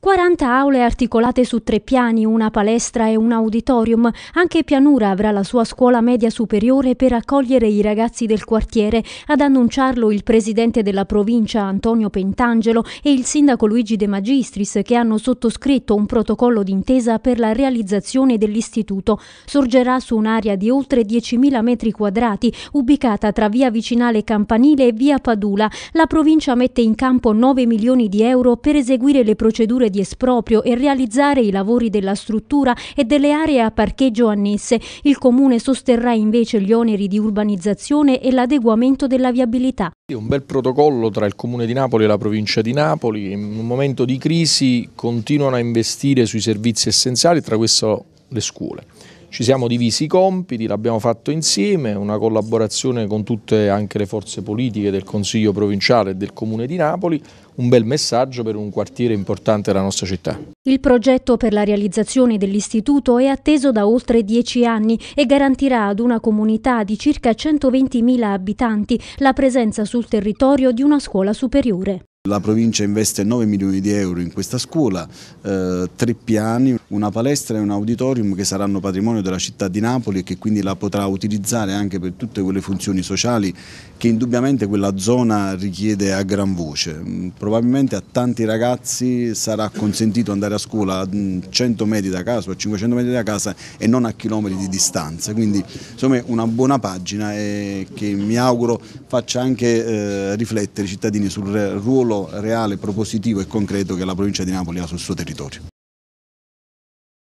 40 aule articolate su tre piani, una palestra e un auditorium. Anche Pianura avrà la sua scuola media superiore per accogliere i ragazzi del quartiere. Ad annunciarlo il presidente della provincia Antonio Pentangelo e il sindaco Luigi De Magistris che hanno sottoscritto un protocollo d'intesa per la realizzazione dell'istituto. Sorgerà su un'area di oltre 10.000 metri quadrati, ubicata tra via Vicinale Campanile e via Padula. La provincia mette in campo 9 milioni di euro per eseguire le procedure di di esproprio e realizzare i lavori della struttura e delle aree a parcheggio annesse. Il Comune sosterrà invece gli oneri di urbanizzazione e l'adeguamento della viabilità. Un bel protocollo tra il Comune di Napoli e la provincia di Napoli. In un momento di crisi continuano a investire sui servizi essenziali, tra questo le scuole. Ci siamo divisi i compiti, l'abbiamo fatto insieme, una collaborazione con tutte anche le forze politiche del Consiglio provinciale e del Comune di Napoli, un bel messaggio per un quartiere importante della nostra città. Il progetto per la realizzazione dell'istituto è atteso da oltre dieci anni e garantirà ad una comunità di circa 120.000 abitanti la presenza sul territorio di una scuola superiore. La provincia investe 9 milioni di euro in questa scuola, eh, tre piani, una palestra e un auditorium che saranno patrimonio della città di Napoli e che quindi la potrà utilizzare anche per tutte quelle funzioni sociali che indubbiamente quella zona richiede a gran voce. Mm, probabilmente a tanti ragazzi sarà consentito andare a scuola a mm, 100 metri da casa o a 500 metri da casa e non a chilometri di distanza, quindi insomma una buona pagina che mi auguro faccia anche eh, riflettere i cittadini sul ruolo reale, propositivo e concreto che la provincia di Napoli ha sul suo territorio.